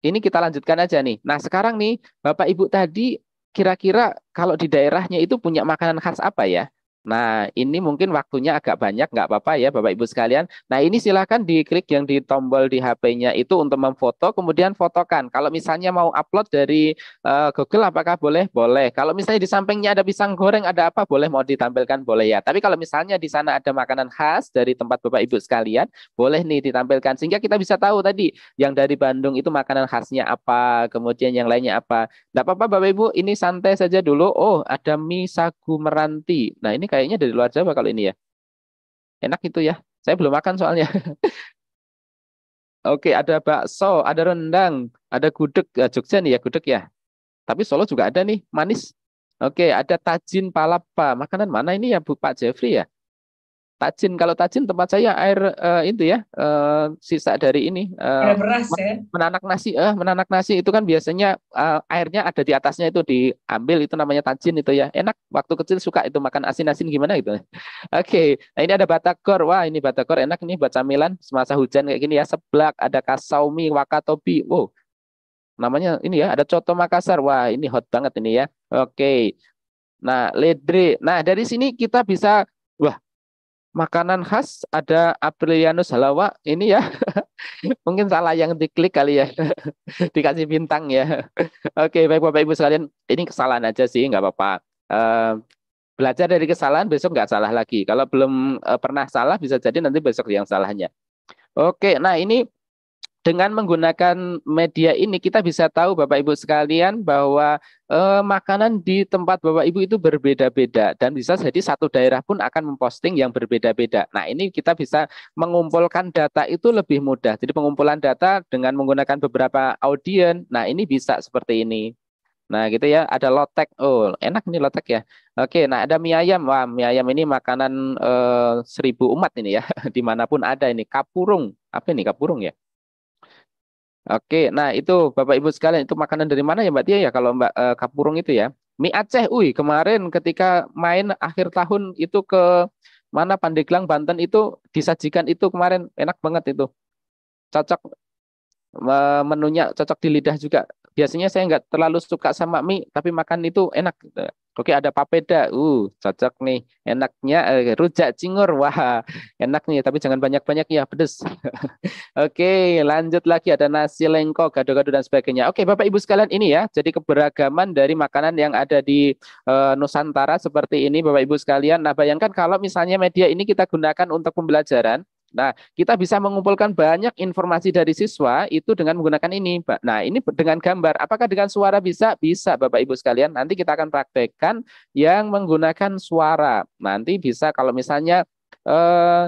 Ini kita lanjutkan aja nih. Nah sekarang nih Bapak Ibu tadi kira-kira kalau di daerahnya itu punya makanan khas apa ya? Nah, ini mungkin waktunya agak banyak, nggak apa-apa ya Bapak Ibu sekalian. Nah, ini silahkan diklik yang di tombol di HP-nya itu untuk memfoto, kemudian fotokan. Kalau misalnya mau upload dari uh, Google, apakah boleh? Boleh. Kalau misalnya di sampingnya ada pisang goreng, ada apa? Boleh mau ditampilkan, boleh ya. Tapi kalau misalnya di sana ada makanan khas dari tempat Bapak Ibu sekalian, boleh nih ditampilkan. Sehingga kita bisa tahu tadi yang dari Bandung itu makanan khasnya apa, kemudian yang lainnya apa. Nggak apa-apa Bapak Ibu, ini santai saja dulu. Oh, ada mie sagu meranti. Nah, ini kayaknya dari luar Jawa kalau ini ya. Enak itu ya. Saya belum makan soalnya. Oke, ada bakso, ada rendang, ada gudeg. Ya, Jogja nih ya gudeg ya. Tapi Solo juga ada nih, manis. Oke, ada tajin palapa. Makanan mana ini ya Bu Pak Jeffrey ya? tajin. Kalau tajin tempat saya air uh, itu ya uh, sisa dari ini uh, air beras ya. Menanak nasi, eh uh, menanak nasi itu kan biasanya uh, airnya ada di atasnya itu diambil itu namanya tajin itu ya. Enak waktu kecil suka itu makan asin-asin gimana gitu. Oke, okay. nah ini ada batagor. Wah, ini batagor enak nih buat camilan semasa hujan kayak gini ya. Seblak, ada kasaumi, wakatobi. Wow. Namanya ini ya, ada coto Makassar. Wah, ini hot banget ini ya. Oke. Okay. Nah, ledre. Nah, dari sini kita bisa makanan khas ada Aprilianus Halawa ini ya. Mungkin salah yang diklik kali ya. Dikasih bintang ya. Oke, baik Bapak Ibu sekalian, ini kesalahan aja sih, nggak apa-apa. Uh, belajar dari kesalahan besok nggak salah lagi. Kalau belum uh, pernah salah bisa jadi nanti besok yang salahnya. Oke, nah ini dengan menggunakan media ini kita bisa tahu Bapak Ibu sekalian bahwa eh, makanan di tempat Bapak Ibu itu berbeda-beda dan bisa jadi satu daerah pun akan memposting yang berbeda-beda. Nah, ini kita bisa mengumpulkan data itu lebih mudah. Jadi pengumpulan data dengan menggunakan beberapa audien. Nah, ini bisa seperti ini. Nah, gitu ya. Ada lotek. Oh, enak nih lotek ya. Oke, nah ada mie ayam. Wah, mie ayam ini makanan eh, seribu umat ini ya. Dimanapun ada ini. Kapurung. Apa ini kapurung ya? Oke, nah itu Bapak Ibu sekalian itu makanan dari mana ya Mbak Tia ya kalau Mbak eh, Kapurung itu ya? Mie Aceh, ui kemarin ketika main akhir tahun itu ke mana Pandeglang Banten itu disajikan itu kemarin enak banget itu. Cocok menunya cocok di lidah juga. Biasanya saya nggak terlalu suka sama mie, tapi makan itu enak. Oke, ada papeda. Uh, cocok nih. Enaknya eh, rujak cingur. Wah, enak nih. Tapi jangan banyak-banyak ya, pedes. Oke, lanjut lagi. Ada nasi lengko, gado-gado, dan sebagainya. Oke, Bapak Ibu sekalian ini ya. Jadi keberagaman dari makanan yang ada di eh, Nusantara seperti ini, Bapak Ibu sekalian. Nah, bayangkan kalau misalnya media ini kita gunakan untuk pembelajaran. Nah, kita bisa mengumpulkan banyak informasi dari siswa itu dengan menggunakan ini, Nah, ini dengan gambar. Apakah dengan suara bisa? Bisa, Bapak Ibu sekalian. Nanti kita akan praktekkan yang menggunakan suara. Nanti bisa kalau misalnya eh,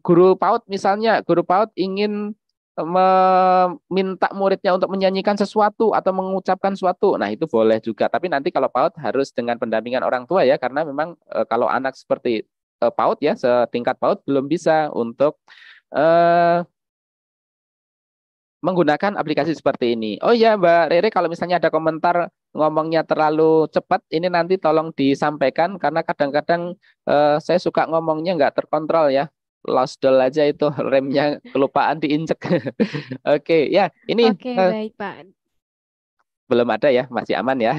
guru PAUD misalnya, guru PAUD ingin eh, meminta muridnya untuk menyanyikan sesuatu atau mengucapkan sesuatu. Nah, itu boleh juga. Tapi nanti kalau PAUD harus dengan pendampingan orang tua ya karena memang eh, kalau anak seperti uh, PAUD ya setingkat PAUD belum bisa untuk uh, menggunakan aplikasi seperti ini. Oh ya Mbak Rere kalau misalnya ada komentar ngomongnya terlalu cepat ini nanti tolong disampaikan karena kadang-kadang uh, saya suka ngomongnya nggak terkontrol ya lost doll aja itu remnya kelupaan diinjek. Oke, okay, ya ini. Oke, okay, uh, baik Pak. Belum ada ya, masih aman ya.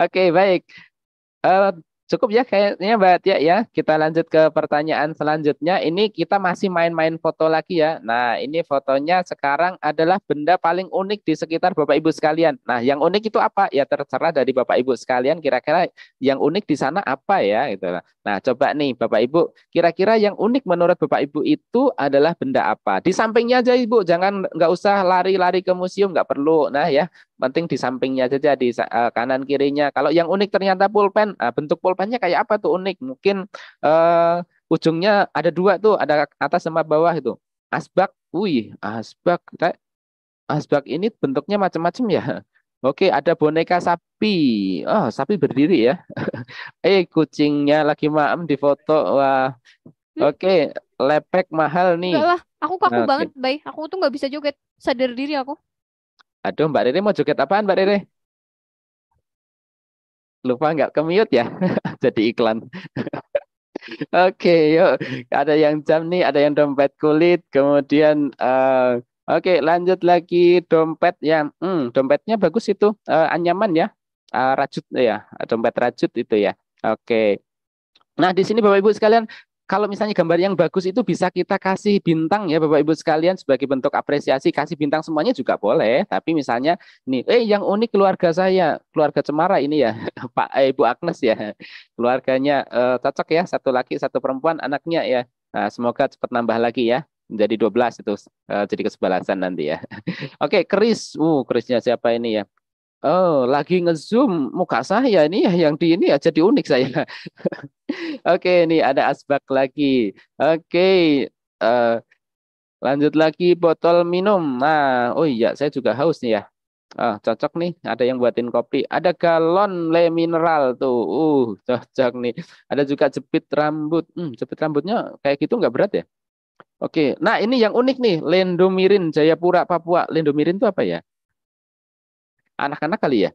Oke, okay, baik. Uh, Cukup ya kayaknya Mbak Tia ya, ya. Kita lanjut ke pertanyaan selanjutnya. Ini kita masih main-main foto lagi ya. Nah, ini fotonya sekarang adalah benda paling unik di sekitar Bapak Ibu sekalian. Nah, yang unik itu apa? Ya terserah dari Bapak Ibu sekalian kira-kira yang unik di sana apa ya gitu Nah, coba nih Bapak Ibu, kira-kira yang unik menurut Bapak Ibu itu adalah benda apa? Di sampingnya aja Ibu, jangan nggak usah lari-lari ke museum nggak perlu. Nah, ya penting di sampingnya saja di eh, kanan kirinya. Kalau yang unik ternyata pulpen, nah, bentuk pulpennya kayak apa tuh unik? Mungkin uh, ujungnya ada dua tuh, ada atas sama bawah itu. Asbak, wih, asbak, asbak ini bentuknya macam-macam ya. Oke, ada boneka sapi. Oh, sapi berdiri ya. eh, kucingnya lagi maem di foto. Wah. Hmm. Oke, lepek mahal nih. Enggak lah, aku kaku okay. banget, Bay. Aku tuh nggak bisa joget. Sadar diri aku. Aduh, Mbak Rere mau joget apaan, Mbak Rere? Lupa nggak ke mute ya? Jadi iklan. Oke, okay, yuk. Ada yang jam nih, ada yang dompet kulit. Kemudian, uh, oke, okay, lanjut lagi dompet yang, hmm, dompetnya bagus itu, uh, anyaman ya, uh, rajut ya, dompet rajut itu ya. Oke. Okay. Nah, di sini Bapak Ibu sekalian, kalau misalnya gambar yang bagus itu bisa kita kasih bintang ya Bapak Ibu sekalian sebagai bentuk apresiasi kasih bintang semuanya juga boleh tapi misalnya nih eh yang unik keluarga saya keluarga Cemara ini ya Pak eh, Ibu Agnes ya keluarganya eh, cocok ya satu laki satu perempuan anaknya ya nah, semoga cepat nambah lagi ya menjadi 12 itu eh, jadi kesebalasan nanti ya oke Kris uh Krisnya siapa ini ya Oh, lagi ngezoom muka saya ini ya yang di ini ya jadi unik saya. Oke, ini ada asbak lagi. Oke, uh, lanjut lagi botol minum. Nah, oh iya saya juga haus nih ya. Oh, cocok nih, ada yang buatin kopi. Ada galon le mineral tuh. Uh, cocok nih. Ada juga jepit rambut. Hmm, jepit rambutnya kayak gitu nggak berat ya? Oke, nah ini yang unik nih, Lendomirin Jayapura Papua. Lendomirin itu apa ya? anak-anak kali ya.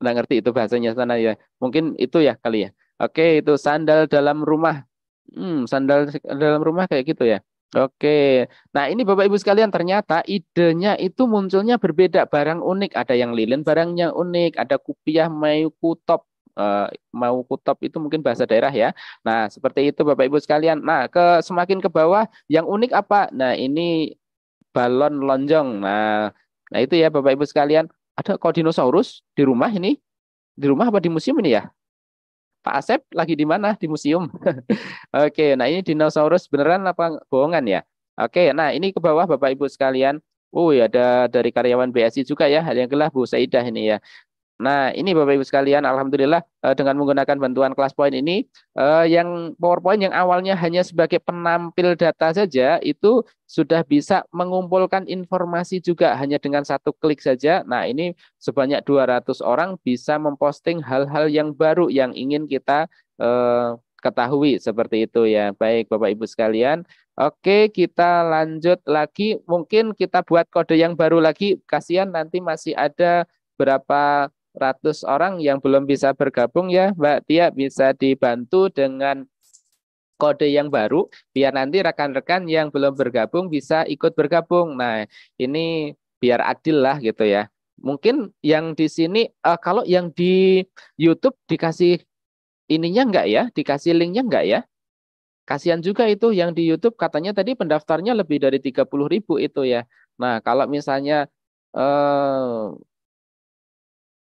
Nggak ngerti itu bahasanya sana ya. Mungkin itu ya kali ya. Oke, itu sandal dalam rumah. Hmm, sandal dalam rumah kayak gitu ya. Oke. Nah, ini Bapak Ibu sekalian ternyata idenya itu munculnya berbeda, barang unik, ada yang lilin barangnya unik, ada kupiah mau kutop uh, eh, mau kutop itu mungkin bahasa daerah ya. Nah, seperti itu Bapak Ibu sekalian. Nah, ke semakin ke bawah yang unik apa? Nah, ini balon lonjong. Nah, nah itu ya Bapak Ibu sekalian. Ada kok dinosaurus di rumah ini? Di rumah apa di museum ini ya? Pak Asep lagi di mana? Di museum. Oke, nah ini dinosaurus beneran apa bohongan ya? Oke, nah ini ke bawah Bapak Ibu sekalian. Oh ya ada dari karyawan BSI juga ya, hal yang gelap Bu Saidah ini ya. Nah, ini Bapak Ibu sekalian, alhamdulillah eh, dengan menggunakan bantuan kelas poin ini eh, yang PowerPoint yang awalnya hanya sebagai penampil data saja itu sudah bisa mengumpulkan informasi juga hanya dengan satu klik saja. Nah, ini sebanyak 200 orang bisa memposting hal-hal yang baru yang ingin kita eh, ketahui seperti itu ya. Baik Bapak Ibu sekalian, Oke, kita lanjut lagi. Mungkin kita buat kode yang baru lagi. Kasihan nanti masih ada berapa ratus orang yang belum bisa bergabung ya Mbak Tia bisa dibantu dengan kode yang baru biar nanti rekan-rekan yang belum bergabung bisa ikut bergabung. Nah, ini biar adil lah gitu ya. Mungkin yang di sini uh, kalau yang di YouTube dikasih ininya enggak ya? Dikasih linknya enggak ya? Kasihan juga itu yang di YouTube katanya tadi pendaftarnya lebih dari 30.000 ribu itu ya. Nah, kalau misalnya eh,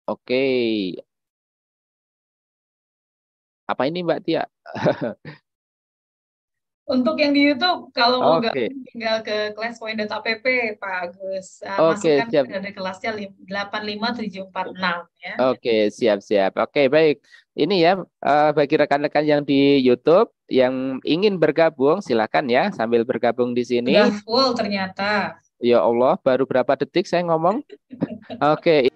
Oke. Apa ini Mbak Tia? Untuk yang di YouTube, kalau mau okay. tinggal ke classpoint.app Pak Agus. Uh, ah, okay, Masukkan siap. ada kelasnya 85746 ya. Oke, okay, siap-siap. Oke, okay, baik. Ini ya uh, bagi rekan-rekan yang di YouTube yang ingin bergabung silakan ya sambil bergabung di sini. Sudah full ternyata. Ya Allah, baru berapa detik saya ngomong? Oke. okay.